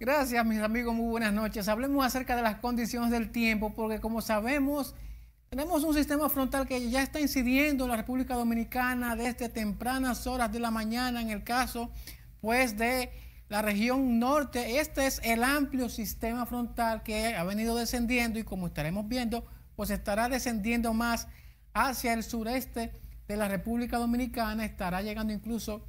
Gracias, mis amigos. Muy buenas noches. Hablemos acerca de las condiciones del tiempo, porque como sabemos, tenemos un sistema frontal que ya está incidiendo en la República Dominicana desde tempranas horas de la mañana, en el caso, pues, de la región norte. Este es el amplio sistema frontal que ha venido descendiendo y como estaremos viendo, pues estará descendiendo más hacia el sureste de la República Dominicana, estará llegando incluso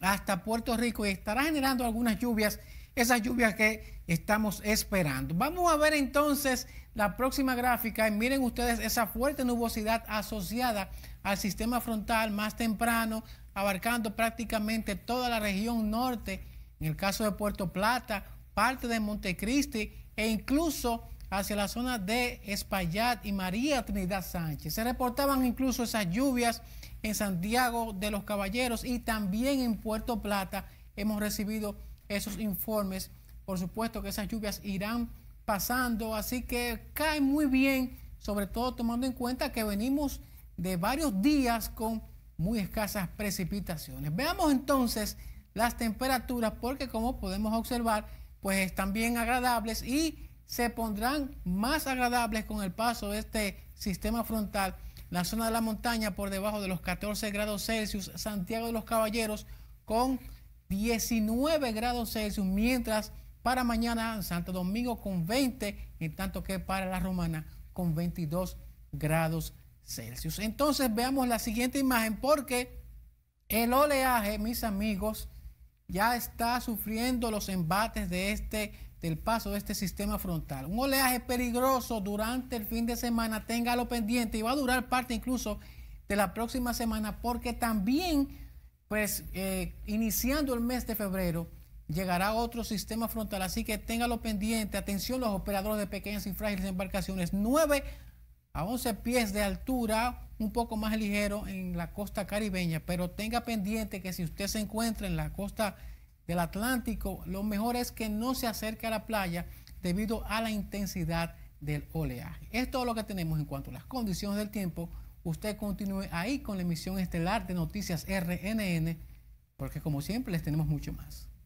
hasta Puerto Rico y estará generando algunas lluvias esas lluvias que estamos esperando. Vamos a ver entonces la próxima gráfica y miren ustedes esa fuerte nubosidad asociada al sistema frontal más temprano, abarcando prácticamente toda la región norte, en el caso de Puerto Plata, parte de Montecristi e incluso hacia la zona de Espaillat y María Trinidad Sánchez. Se reportaban incluso esas lluvias en Santiago de los Caballeros y también en Puerto Plata hemos recibido esos informes. Por supuesto que esas lluvias irán pasando, así que cae muy bien, sobre todo tomando en cuenta que venimos de varios días con muy escasas precipitaciones. Veamos entonces las temperaturas porque como podemos observar, pues están bien agradables y se pondrán más agradables con el paso de este sistema frontal. La zona de la montaña por debajo de los 14 grados Celsius, Santiago de los Caballeros con 19 grados Celsius, mientras para mañana Santo Domingo con 20, en tanto que para la Romana con 22 grados Celsius. Entonces veamos la siguiente imagen porque el oleaje, mis amigos, ya está sufriendo los embates de este del paso de este sistema frontal. Un oleaje peligroso durante el fin de semana, téngalo pendiente y va a durar parte incluso de la próxima semana porque también pues eh, iniciando el mes de febrero llegará otro sistema frontal, así que téngalo pendiente. Atención los operadores de pequeñas y frágiles embarcaciones, 9 a 11 pies de altura, un poco más ligero en la costa caribeña, pero tenga pendiente que si usted se encuentra en la costa del Atlántico, lo mejor es que no se acerque a la playa debido a la intensidad del oleaje. Esto es todo lo que tenemos en cuanto a las condiciones del tiempo usted continúe ahí con la emisión estelar de Noticias RNN, porque como siempre les tenemos mucho más.